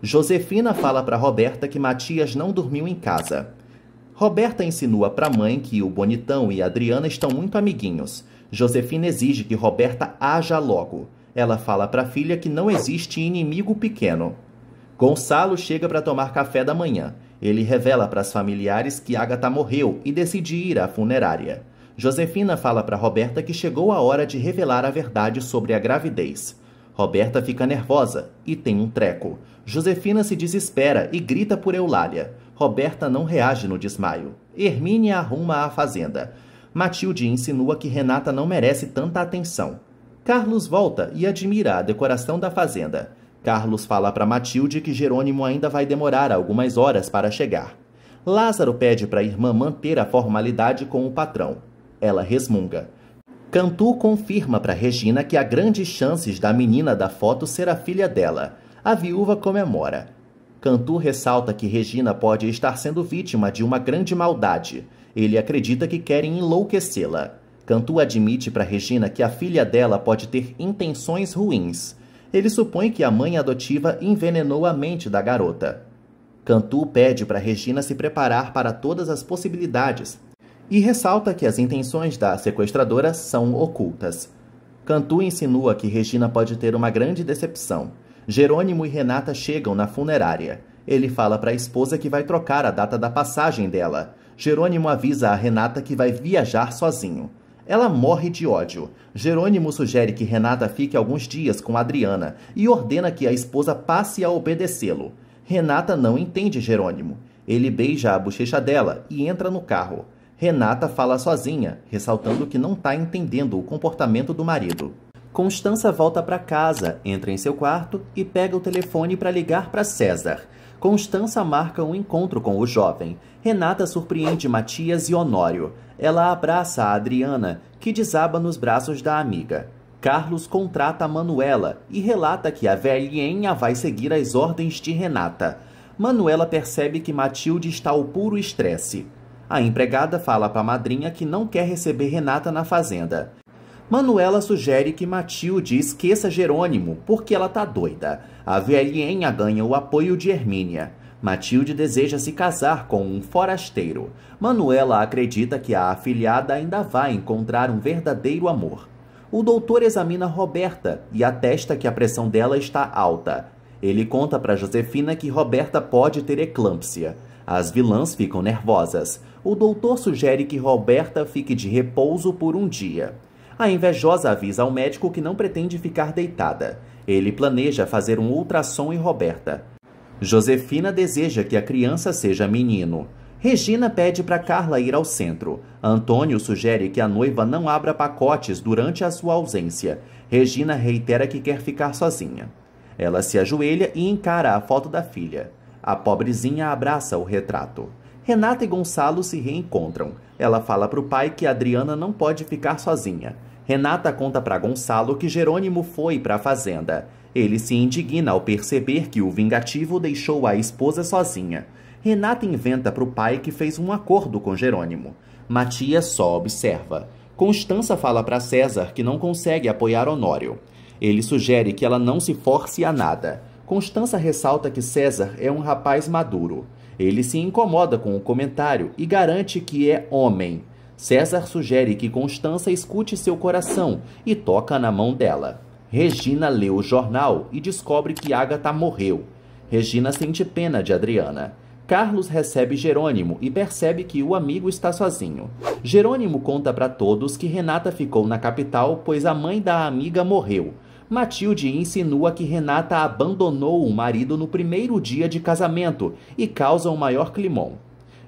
Josefina fala para Roberta que Matias não dormiu em casa. Roberta insinua para a mãe que o Bonitão e Adriana estão muito amiguinhos. Josefina exige que Roberta haja logo. Ela fala para a filha que não existe inimigo pequeno. Gonçalo chega para tomar café da manhã. Ele revela para as familiares que Agatha morreu e decide ir à funerária. Josefina fala para Roberta que chegou a hora de revelar a verdade sobre a gravidez. Roberta fica nervosa e tem um treco. Josefina se desespera e grita por Eulália. Roberta não reage no desmaio. Hermínia arruma a fazenda. Matilde insinua que Renata não merece tanta atenção. Carlos volta e admira a decoração da fazenda. Carlos fala para Matilde que Jerônimo ainda vai demorar algumas horas para chegar. Lázaro pede para a irmã manter a formalidade com o patrão. Ela resmunga. Cantu confirma para Regina que há grandes chances da menina da foto ser a filha dela. A viúva comemora. Cantu ressalta que Regina pode estar sendo vítima de uma grande maldade. Ele acredita que querem enlouquecê-la. Cantu admite para Regina que a filha dela pode ter intenções ruins. Ele supõe que a mãe adotiva envenenou a mente da garota. Cantu pede para Regina se preparar para todas as possibilidades e ressalta que as intenções da sequestradora são ocultas. Cantu insinua que Regina pode ter uma grande decepção. Jerônimo e Renata chegam na funerária. Ele fala para a esposa que vai trocar a data da passagem dela. Jerônimo avisa a Renata que vai viajar sozinho. Ela morre de ódio. Jerônimo sugere que Renata fique alguns dias com Adriana e ordena que a esposa passe a obedecê-lo. Renata não entende Jerônimo. Ele beija a bochecha dela e entra no carro. Renata fala sozinha, ressaltando que não está entendendo o comportamento do marido. Constança volta para casa, entra em seu quarto e pega o telefone para ligar para César. Constança marca um encontro com o jovem. Renata surpreende Matias e Honório. Ela abraça a Adriana, que desaba nos braços da amiga. Carlos contrata a Manuela e relata que a velhinha vai seguir as ordens de Renata. Manuela percebe que Matilde está ao puro estresse. A empregada fala para a madrinha que não quer receber Renata na fazenda. Manuela sugere que Matilde esqueça Jerônimo, porque ela tá doida. A velhinha ganha o apoio de Hermínia. Matilde deseja se casar com um forasteiro. Manuela acredita que a afilhada ainda vai encontrar um verdadeiro amor. O doutor examina Roberta e atesta que a pressão dela está alta. Ele conta para Josefina que Roberta pode ter eclâmpsia. As vilãs ficam nervosas. O doutor sugere que Roberta fique de repouso por um dia. A invejosa avisa ao médico que não pretende ficar deitada. Ele planeja fazer um ultrassom em Roberta. Josefina deseja que a criança seja menino. Regina pede para Carla ir ao centro. Antônio sugere que a noiva não abra pacotes durante a sua ausência. Regina reitera que quer ficar sozinha. Ela se ajoelha e encara a foto da filha. A pobrezinha abraça o retrato. Renata e Gonçalo se reencontram. Ela fala para o pai que Adriana não pode ficar sozinha. Renata conta para Gonçalo que Jerônimo foi para a fazenda. Ele se indigna ao perceber que o vingativo deixou a esposa sozinha. Renata inventa para o pai que fez um acordo com Jerônimo. Matias só observa. Constança fala para César que não consegue apoiar Honório. Ele sugere que ela não se force a nada. Constança ressalta que César é um rapaz maduro. Ele se incomoda com o comentário e garante que é homem. César sugere que Constança escute seu coração e toca na mão dela. Regina lê o jornal e descobre que Agatha morreu. Regina sente pena de Adriana. Carlos recebe Jerônimo e percebe que o amigo está sozinho. Jerônimo conta para todos que Renata ficou na capital pois a mãe da amiga morreu. Matilde insinua que Renata abandonou o marido no primeiro dia de casamento e causa o um maior climão.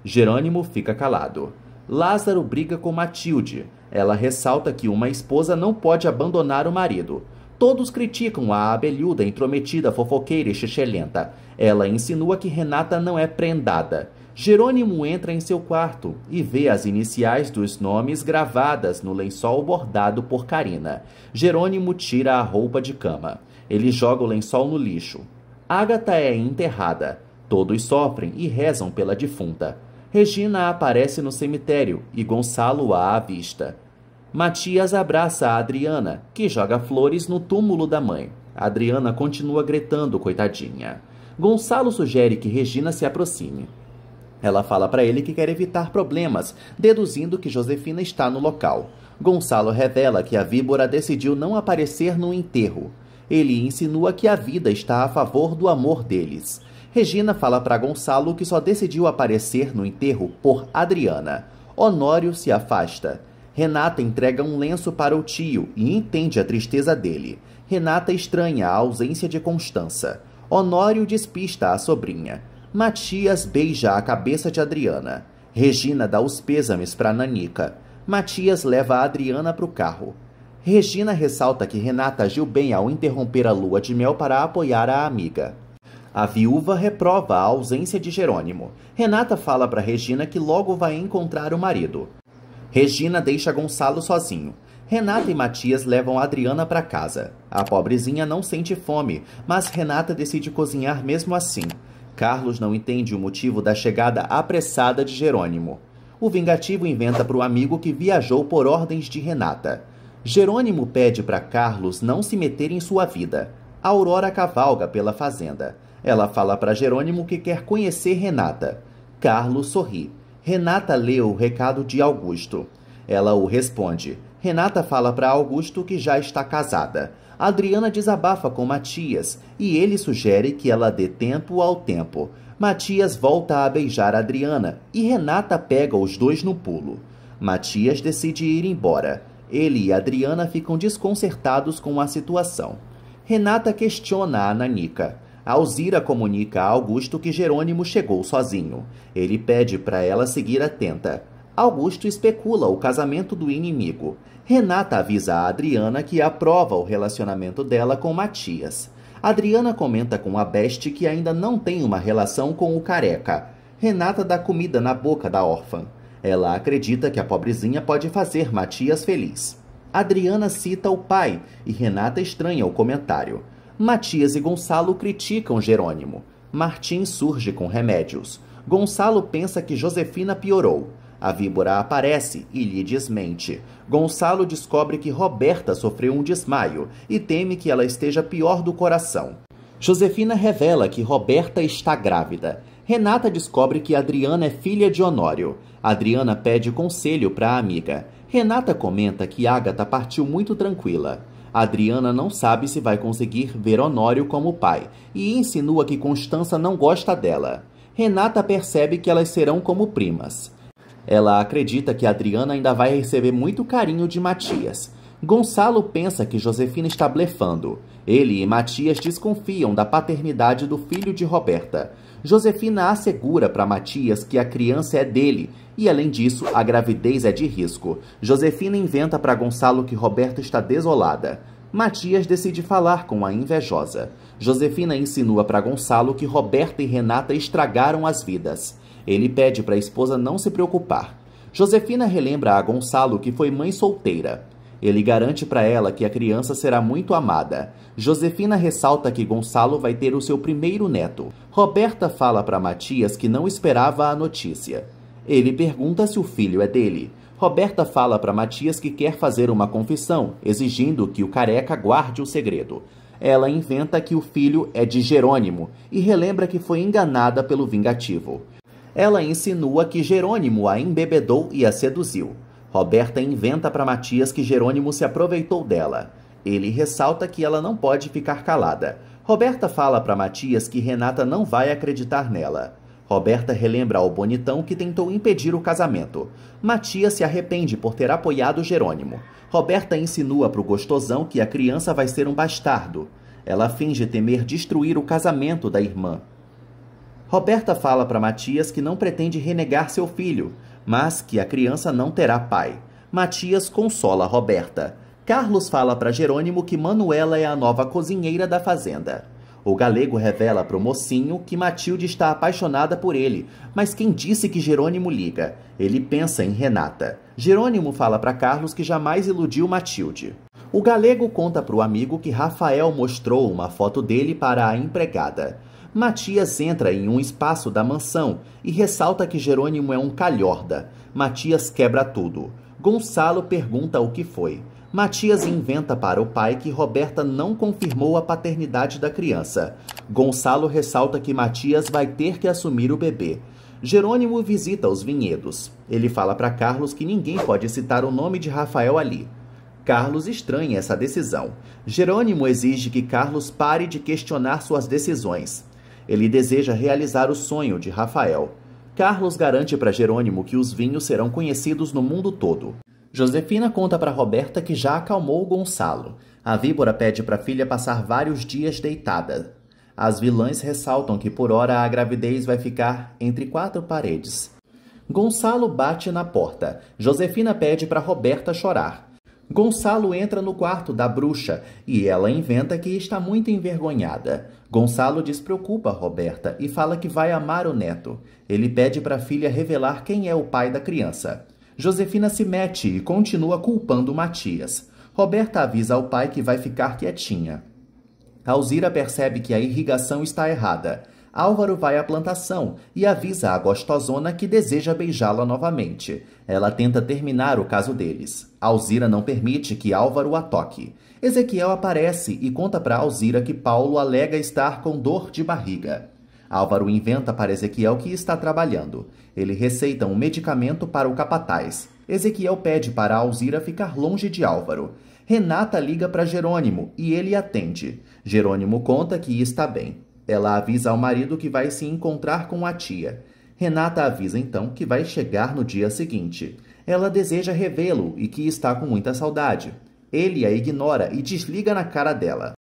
Jerônimo fica calado. Lázaro briga com Matilde. Ela ressalta que uma esposa não pode abandonar o marido. Todos criticam a abelhuda, intrometida, fofoqueira e xixelenta. Ela insinua que Renata não é prendada. Jerônimo entra em seu quarto e vê as iniciais dos nomes gravadas no lençol bordado por Karina. Jerônimo tira a roupa de cama. Ele joga o lençol no lixo. Ágata é enterrada. Todos sofrem e rezam pela defunta. Regina aparece no cemitério e Gonçalo a avista. Matias abraça a Adriana, que joga flores no túmulo da mãe. Adriana continua gritando, coitadinha. Gonçalo sugere que Regina se aproxime. Ela fala para ele que quer evitar problemas, deduzindo que Josefina está no local. Gonçalo revela que a víbora decidiu não aparecer no enterro. Ele insinua que a vida está a favor do amor deles. Regina fala para Gonçalo que só decidiu aparecer no enterro por Adriana. Honório se afasta. Renata entrega um lenço para o tio e entende a tristeza dele. Renata estranha a ausência de Constança. Honório despista a sobrinha. Matias beija a cabeça de Adriana. Regina dá os pêsames para Nanica. Matias leva a Adriana para o carro. Regina ressalta que Renata agiu bem ao interromper a lua de mel para apoiar a amiga. A viúva reprova a ausência de Jerônimo. Renata fala para Regina que logo vai encontrar o marido. Regina deixa Gonçalo sozinho. Renata e Matias levam Adriana para casa. A pobrezinha não sente fome, mas Renata decide cozinhar mesmo assim. Carlos não entende o motivo da chegada apressada de Jerônimo. O vingativo inventa para o amigo que viajou por ordens de Renata. Jerônimo pede para Carlos não se meter em sua vida. A Aurora cavalga pela fazenda. Ela fala para Jerônimo que quer conhecer Renata. Carlos sorri. Renata lê o recado de Augusto. Ela o responde. Renata fala para Augusto que já está casada. Adriana desabafa com Matias e ele sugere que ela dê tempo ao tempo. Matias volta a beijar Adriana e Renata pega os dois no pulo. Matias decide ir embora. Ele e Adriana ficam desconcertados com a situação. Renata questiona a Nanica. Alzira comunica a Augusto que Jerônimo chegou sozinho. Ele pede para ela seguir atenta. Augusto especula o casamento do inimigo. Renata avisa a Adriana que aprova o relacionamento dela com Matias. Adriana comenta com a Beste que ainda não tem uma relação com o careca. Renata dá comida na boca da órfã. Ela acredita que a pobrezinha pode fazer Matias feliz. Adriana cita o pai e Renata estranha o comentário. Matias e Gonçalo criticam Jerônimo. Martim surge com remédios. Gonçalo pensa que Josefina piorou. A víbora aparece e lhe desmente. Gonçalo descobre que Roberta sofreu um desmaio e teme que ela esteja pior do coração. Josefina revela que Roberta está grávida. Renata descobre que Adriana é filha de Honório. Adriana pede conselho para a amiga. Renata comenta que Agatha partiu muito tranquila. Adriana não sabe se vai conseguir ver Honório como pai e insinua que Constança não gosta dela. Renata percebe que elas serão como primas. Ela acredita que Adriana ainda vai receber muito carinho de Matias. Gonçalo pensa que Josefina está blefando. Ele e Matias desconfiam da paternidade do filho de Roberta. Josefina assegura para Matias que a criança é dele e, além disso, a gravidez é de risco. Josefina inventa para Gonçalo que Roberta está desolada. Matias decide falar com a invejosa. Josefina insinua para Gonçalo que Roberta e Renata estragaram as vidas. Ele pede para a esposa não se preocupar. Josefina relembra a Gonçalo que foi mãe solteira. Ele garante para ela que a criança será muito amada. Josefina ressalta que Gonçalo vai ter o seu primeiro neto. Roberta fala para Matias que não esperava a notícia. Ele pergunta se o filho é dele. Roberta fala para Matias que quer fazer uma confissão, exigindo que o careca guarde o segredo. Ela inventa que o filho é de Jerônimo e relembra que foi enganada pelo vingativo. Ela insinua que Jerônimo a embebedou e a seduziu. Roberta inventa para Matias que Jerônimo se aproveitou dela. Ele ressalta que ela não pode ficar calada. Roberta fala para Matias que Renata não vai acreditar nela. Roberta relembra ao bonitão que tentou impedir o casamento. Matias se arrepende por ter apoiado Jerônimo. Roberta insinua para o gostosão que a criança vai ser um bastardo. Ela finge temer destruir o casamento da irmã. Roberta fala para Matias que não pretende renegar seu filho, mas que a criança não terá pai. Matias consola Roberta. Carlos fala para Jerônimo que Manuela é a nova cozinheira da fazenda. O galego revela para o mocinho que Matilde está apaixonada por ele, mas quem disse que Jerônimo liga? Ele pensa em Renata. Jerônimo fala para Carlos que jamais iludiu Matilde. O galego conta para o amigo que Rafael mostrou uma foto dele para a empregada. Matias entra em um espaço da mansão e ressalta que Jerônimo é um calhorda. Matias quebra tudo. Gonçalo pergunta o que foi. Matias inventa para o pai que Roberta não confirmou a paternidade da criança. Gonçalo ressalta que Matias vai ter que assumir o bebê. Jerônimo visita os vinhedos. Ele fala para Carlos que ninguém pode citar o nome de Rafael ali. Carlos estranha essa decisão. Jerônimo exige que Carlos pare de questionar suas decisões. Ele deseja realizar o sonho de Rafael. Carlos garante para Jerônimo que os vinhos serão conhecidos no mundo todo. Josefina conta para Roberta que já acalmou Gonçalo. A víbora pede para a filha passar vários dias deitada. As vilãs ressaltam que por hora a gravidez vai ficar entre quatro paredes. Gonçalo bate na porta. Josefina pede para Roberta chorar. Gonçalo entra no quarto da bruxa e ela inventa que está muito envergonhada. Gonçalo despreocupa Roberta e fala que vai amar o neto. Ele pede para a filha revelar quem é o pai da criança. Josefina se mete e continua culpando Matias. Roberta avisa ao pai que vai ficar quietinha. Alzira percebe que a irrigação está errada. Álvaro vai à plantação e avisa a gostosona que deseja beijá-la novamente. Ela tenta terminar o caso deles. Alzira não permite que Álvaro a toque. Ezequiel aparece e conta para Alzira que Paulo alega estar com dor de barriga. Álvaro inventa para Ezequiel que está trabalhando. Ele receita um medicamento para o capataz. Ezequiel pede para Alzira ficar longe de Álvaro. Renata liga para Jerônimo e ele atende. Jerônimo conta que está bem. Ela avisa ao marido que vai se encontrar com a tia. Renata avisa então que vai chegar no dia seguinte. Ela deseja revê-lo e que está com muita saudade. Ele a ignora e desliga na cara dela.